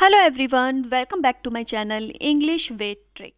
hello everyone welcome back to my channel English wet trick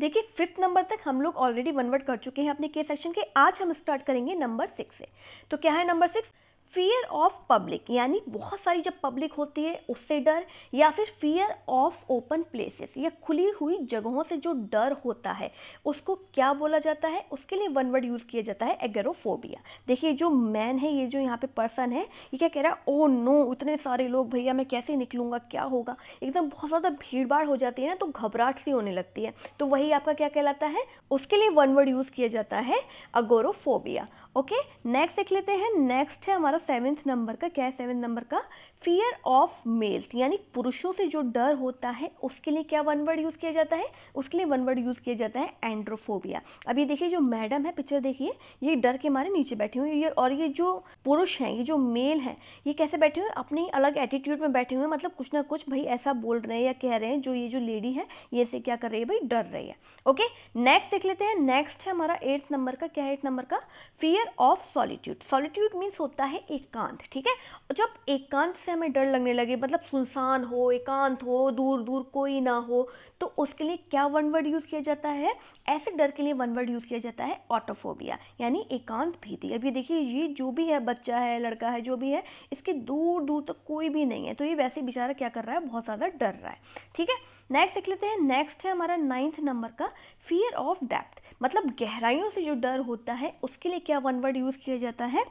देखिए fifth number तक हम लोग ऑलरेडी वन वर्ड कर चुके हैं अपने के सेक्शन के आज हम स्टार्ट करेंगे नंबर सिक्स से तो क्या है number six fear of public यानी बहुत सारी जब पब्लिक होती है उससे डर या फिर फियर ऑफ ओपन प्लेसेस या खुली हुई जगहों से जो डर होता है उसको क्या बोला जाता है उसके लिए वन वर्ड यूज़ किया जाता है एगरोफोबिया देखिए जो मैन है ये जो यहाँ पे पर्सन है ये क्या कह रहा है ओ oh नो इतने सारे लोग भैया मैं कैसे निकलूँगा क्या होगा एकदम बहुत ज़्यादा भीड़ भाड़ हो जाती है ना तो घबराहट सी होने लगती है तो वही आपका क्या कहलाता है उसके लिए वन वर्ड यूज़ किया जाता है अगोरोफोबिया ओके नेक्स्ट देख लेते हैं नेक्स्ट है हमारा सेवेंथ नंबर का क्या है सेवेंथ नंबर का फियर ऑफ मेल्स यानी पुरुषों से जो डर होता है उसके लिए क्या वन वर्ड यूज़ किया जाता है उसके लिए वन वर्ड यूज़ किया जाता है एंड्रोफोबिया अब ये देखिए जो मैडम है पिक्चर देखिए ये डर के मारे नीचे बैठे हुए ये और ये जो पुरुष हैं ये जो मेल हैं ये कैसे बैठे हुए अपने अलग एटीट्यूड में बैठे हुए हैं मतलब कुछ ना कुछ भाई ऐसा बोल रहे हैं या कह रहे हैं जो ये जो लेडी है ये से क्या कर रही है भाई डर रही है ओके नेक्स्ट देख लेते हैं नेक्स्ट है हमारा एट्थ नंबर का क्या है एट्थ नंबर का fear of solitude solitude means होता है एकांत ठीक है जब एकांत से हमें डर लगने लगे मतलब सुनसान हो एकांत हो दूर दूर कोई ना हो तो उसके लिए क्या वन वर्ड यूज़ किया जाता है ऐसे डर के लिए वन वर्ड यूज़ किया जाता है ऑटोफोबिया यानी एकांत भीति अभी देखिए ये जो भी है बच्चा है लड़का है जो भी है इसके दूर दूर तक तो कोई भी नहीं है तो ये वैसे बेचारा क्या कर रहा है बहुत ज़्यादा डर रहा है ठीक है नेक्स्ट देख लेते हैं नेक्स्ट है हमारा नाइन्थ नंबर का फियर ऑफ डेप्थ मतलब गहराइयों से जो डर होता है उसके लिए क्या वन वर्ड यूज़ किया जाता है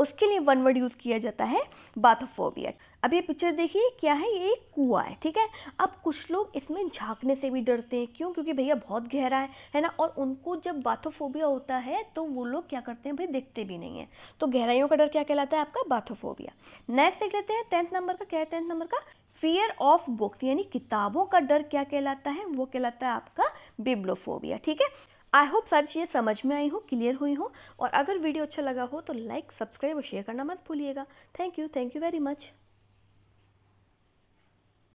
उसके लिए वन वर्ड यूज़ किया जाता है बाथोफोबिया अब ये पिक्चर देखिए क्या है ये एक कुआ है ठीक है अब कुछ लोग इसमें झांकने से भी डरते हैं क्यों क्योंकि भैया बहुत गहरा है है ना और उनको जब बाथोफोबिया होता है तो वो लोग क्या करते हैं भाई देखते भी नहीं है तो गहराइयों का डर क्या कहलाता है आपका बाथोफोबिया नेक्स्ट देख लेते हैं टेंथ नंबर का क्या है टेंथ नंबर का फियर ऑफ बुक्स यानी किताबों का डर क्या कहलाता है वो कहलाता है आपका बिब्लोफोबिया ठीक है आई होप सारी चीज़ें समझ में आई हो क्लियर हुई हो और अगर वीडियो अच्छा लगा हो तो लाइक सब्सक्राइब और शेयर करना मत भूलिएगा thank you thank you very much